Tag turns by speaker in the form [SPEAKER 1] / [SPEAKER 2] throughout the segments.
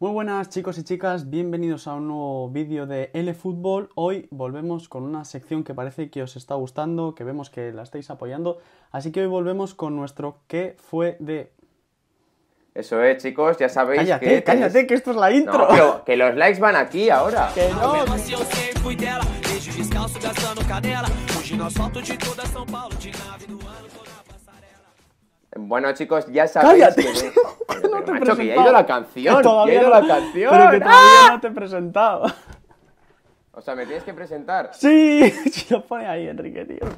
[SPEAKER 1] Muy buenas chicos y chicas, bienvenidos a un nuevo vídeo de L Fútbol. Hoy volvemos con una sección que parece que os está gustando, que vemos que la estáis apoyando, así que hoy volvemos con nuestro ¿Qué fue de?
[SPEAKER 2] Eso es, chicos, ya sabéis que... Cállate, que esto es la intro. pero que los likes van aquí ahora. Bueno, chicos, ya sabéis que... Que ido la canción. Todavía la canción. Pero que todavía no ¡Ah! te he presentado. O sea, me tienes que presentar. Sí, si pone ahí, Enrique, tío.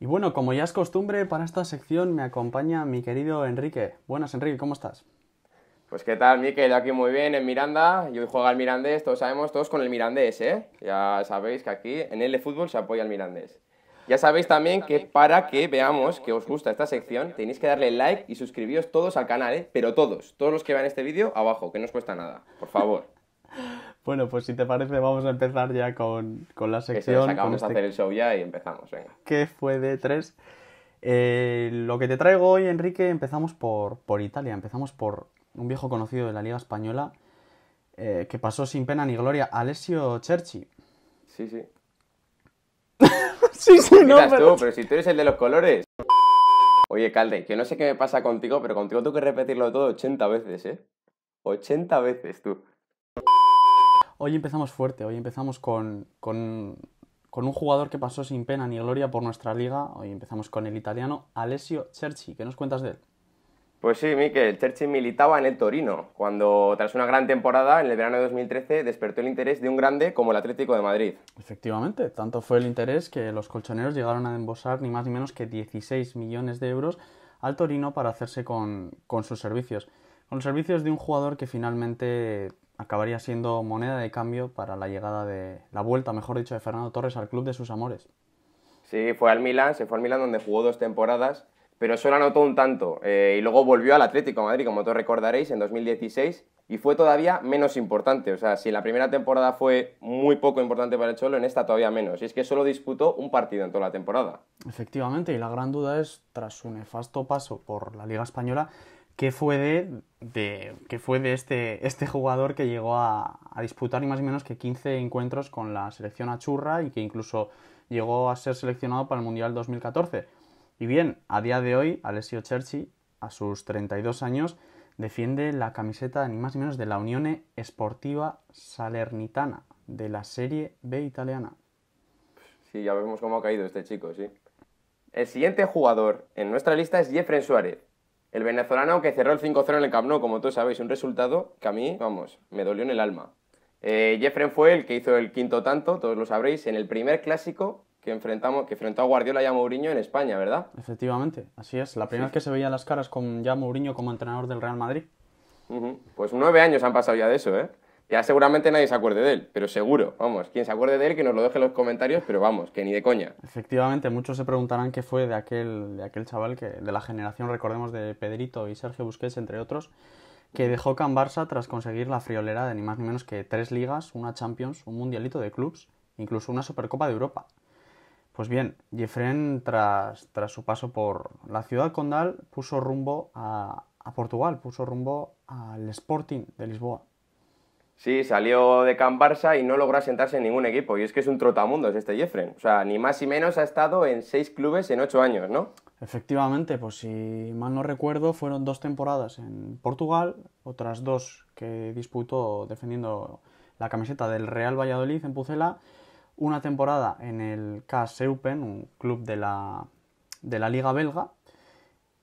[SPEAKER 1] Y bueno, como ya es costumbre, para esta sección me acompaña mi querido Enrique. Buenas, Enrique, ¿cómo estás?
[SPEAKER 2] Pues qué tal, Miquel, aquí muy bien en Miranda, Yo hoy juega al Mirandés, todos sabemos, todos con el Mirandés, ¿eh? Ya sabéis que aquí en el fútbol se apoya al Mirandés. Ya sabéis también que para que veamos que os gusta esta sección, tenéis que darle like y suscribiros todos al canal, ¿eh? pero todos, todos los que vean este vídeo, abajo, que no os cuesta nada, por favor.
[SPEAKER 1] Bueno, pues si te parece, vamos a empezar ya con, la sección. vamos acabamos de este hacer el
[SPEAKER 2] show ya y empezamos, venga.
[SPEAKER 1] ¿Qué fue de tres? Eh, lo que te traigo hoy, Enrique, empezamos por, por Italia, empezamos por un viejo conocido de la Liga Española eh, que pasó sin pena ni gloria, Alessio Cerchi.
[SPEAKER 2] Sí, sí. sí, sí, no. Pero... Tú, pero si tú eres el de los colores. Oye, Calde, que no sé qué me pasa contigo, pero contigo tengo que repetirlo todo 80 veces, ¿eh? 80 veces, tú.
[SPEAKER 1] Hoy empezamos fuerte, hoy empezamos con, con, con un jugador que pasó sin pena ni gloria por nuestra liga. Hoy empezamos con el italiano Alessio Cerci. ¿Qué nos cuentas de él?
[SPEAKER 2] Pues sí, Miquel, Churchill militaba en el Torino, cuando tras una gran temporada, en el verano de 2013, despertó el interés de un grande como el Atlético de Madrid.
[SPEAKER 1] Efectivamente, tanto fue el interés que los colchoneros llegaron a embosar ni más ni menos que 16 millones de euros al Torino para hacerse con, con sus servicios. Con los servicios de un jugador que finalmente acabaría siendo moneda de cambio para la llegada de la vuelta, mejor dicho, de Fernando Torres al club de sus amores.
[SPEAKER 2] Sí, fue al Milan, se fue al Milan donde jugó dos temporadas pero solo anotó un tanto eh, y luego volvió al Atlético de Madrid, como todos recordaréis, en 2016 y fue todavía menos importante. O sea, si la primera temporada fue muy poco importante para el Cholo, en esta todavía menos. Y es que solo disputó un partido en toda la temporada.
[SPEAKER 1] Efectivamente, y la gran duda es, tras su nefasto paso por la Liga Española, ¿qué fue de, fue de este, este, jugador que llegó a, a disputar ni más ni menos que 15 encuentros con la selección achurra y que incluso llegó a ser seleccionado para el Mundial 2014? Y bien, a día de hoy, Alessio Cerci, a sus 32 años, defiende la camiseta ni más ni menos de la Unione Esportiva Salernitana, de la Serie B italiana.
[SPEAKER 2] Sí, ya vemos cómo ha caído este chico, sí. El siguiente jugador en nuestra lista es Jeffrey Suárez, el venezolano que cerró el 5-0 en el Camp Nou, como todos sabéis, un resultado que a mí, vamos, me dolió en el alma. Eh, Jeffrey fue el que hizo el quinto tanto, todos lo sabréis, en el primer clásico que, enfrentamos, que enfrentó a Guardiola y a Mourinho en España, ¿verdad?
[SPEAKER 1] Efectivamente, así es. La primera vez que se veía las caras con ya Mourinho como entrenador del Real Madrid.
[SPEAKER 2] Pues nueve años han pasado ya de eso, ¿eh? Ya seguramente nadie se acuerde de él, pero seguro, vamos, quien se acuerde de él que nos lo deje en los comentarios, pero vamos, que ni de coña.
[SPEAKER 1] Efectivamente, muchos se preguntarán qué fue de aquel, de aquel chaval que, de la generación, recordemos, de Pedrito y Sergio Busquets, entre otros, que dejó Can Barça tras conseguir la friolera de ni más ni menos que tres ligas, una Champions, un mundialito de clubs, incluso una Supercopa de Europa. Pues bien, Jeffren, tras, su paso por la ciudad condal, puso rumbo a, Portugal, puso rumbo al Sporting de Lisboa.
[SPEAKER 2] Sí, salió de Camp Barça y no logró asentarse en ningún equipo. Y es que es un trotamundos este Jeffren. O sea, ni más ni menos ha estado en seis clubes en ocho años, ¿no?
[SPEAKER 1] Efectivamente, pues si mal no recuerdo, fueron dos temporadas en Portugal, otras dos que disputó defendiendo la camiseta del Real Valladolid en Pucela una temporada en el k un club de la, de la Liga Belga,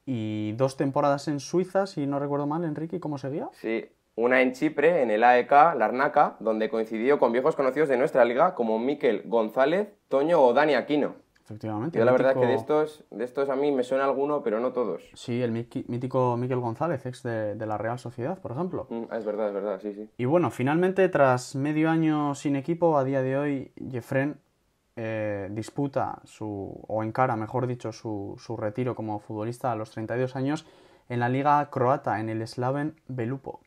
[SPEAKER 1] y dos temporadas en Suiza, si no recuerdo mal, Enrique, ¿cómo seguía?
[SPEAKER 2] Sí, una en Chipre, en el AEK Larnaca, donde coincidió con viejos conocidos de nuestra liga como Miquel González, Toño o Dani Aquino.
[SPEAKER 1] Efectivamente. Yo la verdad que de
[SPEAKER 2] estos, de estos a mí me suena alguno, pero no todos.
[SPEAKER 1] Sí, el mítico Miquel González, ex de, la Real Sociedad, por ejemplo.
[SPEAKER 2] Mm, ah, es verdad, es verdad, sí, sí.
[SPEAKER 1] Y bueno, finalmente, tras medio año sin equipo, a día de hoy, Jeffren eh, disputa su, o encara, mejor dicho, su, su retiro como futbolista a los 32 años en la liga croata, en el Slaven Belupo.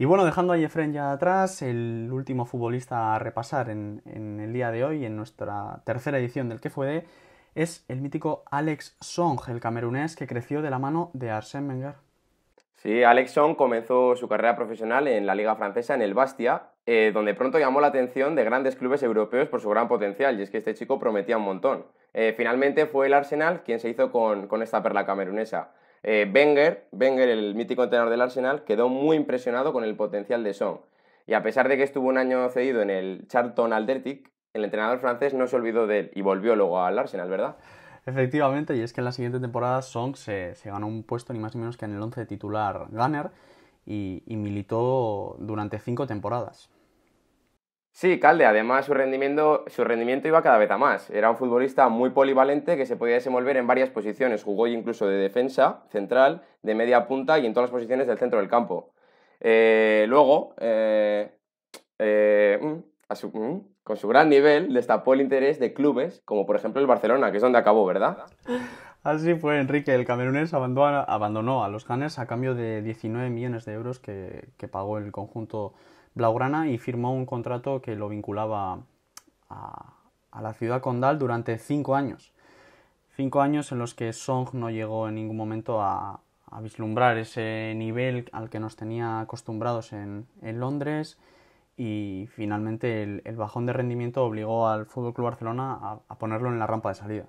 [SPEAKER 1] Y bueno, dejando a Jefren ya atrás, el último futbolista a repasar en, el día de hoy, en nuestra tercera edición del que fue de, es el mítico Alex Song, el camerunés que creció de la mano de Arsène Wenger.
[SPEAKER 2] Sí, Alex Song comenzó su carrera profesional en la liga francesa, en el Bastia, eh, donde pronto llamó la atención de grandes clubes europeos por su gran potencial, y es que este chico prometía un montón. Eh, finalmente fue el Arsenal quien se hizo con esta perla camerunesa. Eh, Wenger, el mítico entrenador del Arsenal, quedó muy impresionado con el potencial de Song, Y a pesar de que estuvo un año cedido en el Charlton Athletic, el entrenador francés no se olvidó de él y volvió luego al Arsenal, ¿verdad?
[SPEAKER 1] Efectivamente, y es que en la siguiente temporada Song se, ganó un puesto ni más ni menos que en el 11 titular Gunner y, y militó durante cinco temporadas.
[SPEAKER 2] Sí, Calde, además su rendimiento, su rendimiento iba cada vez a más. Era un futbolista muy polivalente que se podía desenvolver en varias posiciones. Jugó incluso de defensa, central, de media punta y en todas las posiciones del centro del campo. Eh, luego, eh, eh, mm, mm, con su gran nivel, destapó el interés de clubes como por ejemplo el Barcelona, que es donde acabó, ¿verdad?
[SPEAKER 1] Así fue, Enrique. El camerunés abandonó, a los canes a cambio de 19 millones de euros que pagó el conjunto blaugrana y firmó un contrato que lo vinculaba a, la ciudad condal durante cinco años. Cinco años en los que Song no llegó en ningún momento a, vislumbrar ese nivel al que nos tenía acostumbrados en, Londres y finalmente el, bajón de rendimiento obligó al Fútbol Club Barcelona a, ponerlo en la rampa de salida.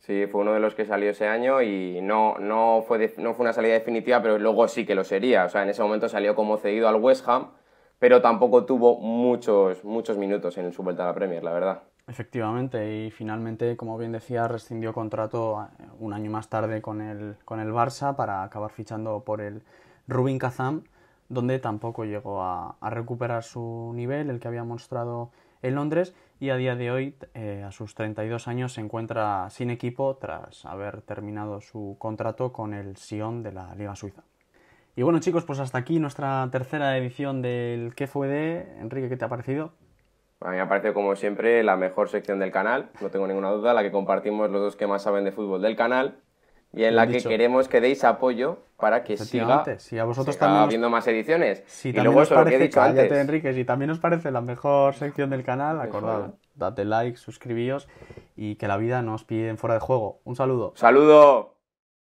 [SPEAKER 2] Sí, fue uno de los que salió ese año y no, no, fue no fue una salida definitiva, pero luego sí que lo sería. O sea, en ese momento salió como cedido al West Ham pero tampoco tuvo muchos, muchos minutos en su vuelta a la Premier, la verdad.
[SPEAKER 1] Efectivamente, y finalmente, como bien decía, rescindió contrato eh, un año más tarde con el, con el Barça para acabar fichando por el Rubin Kazam, donde tampoco llegó a, recuperar su nivel, el que había mostrado en Londres, y a día de hoy, eh, a sus 32 años, se encuentra sin equipo tras haber terminado su contrato con el Sion de la Liga Suiza. Y bueno chicos, pues hasta aquí nuestra tercera edición del ¿Qué fue de? Enrique, ¿qué te ha parecido?
[SPEAKER 2] A mí me ha parecido como siempre la mejor sección del canal, no tengo ninguna duda, la que compartimos los dos que más saben de fútbol del canal y en la que queremos que deis apoyo para que siga, si a vosotros también más ediciones. Si y luego lo que
[SPEAKER 1] Enrique, si también os parece la mejor sección del canal, acordad, date like, suscribíos y que la vida nos pide fuera de juego. Un saludo. ¡Saludo!